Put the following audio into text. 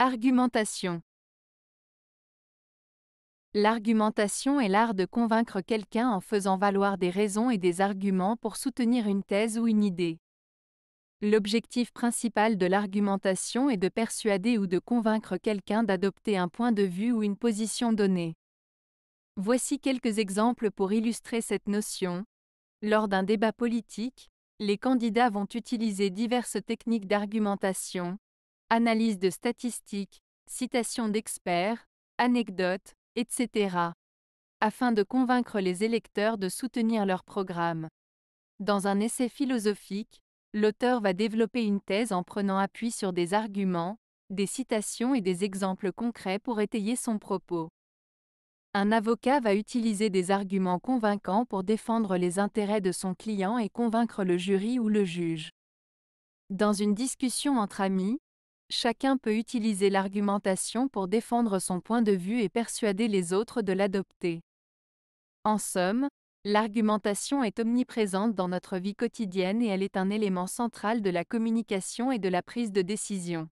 Argumentation L'argumentation est l'art de convaincre quelqu'un en faisant valoir des raisons et des arguments pour soutenir une thèse ou une idée. L'objectif principal de l'argumentation est de persuader ou de convaincre quelqu'un d'adopter un point de vue ou une position donnée. Voici quelques exemples pour illustrer cette notion. Lors d'un débat politique, les candidats vont utiliser diverses techniques d'argumentation, analyse de statistiques, citations d'experts, anecdotes, etc. afin de convaincre les électeurs de soutenir leur programme. Dans un essai philosophique, l'auteur va développer une thèse en prenant appui sur des arguments, des citations et des exemples concrets pour étayer son propos. Un avocat va utiliser des arguments convaincants pour défendre les intérêts de son client et convaincre le jury ou le juge. Dans une discussion entre amis, Chacun peut utiliser l'argumentation pour défendre son point de vue et persuader les autres de l'adopter. En somme, l'argumentation est omniprésente dans notre vie quotidienne et elle est un élément central de la communication et de la prise de décision.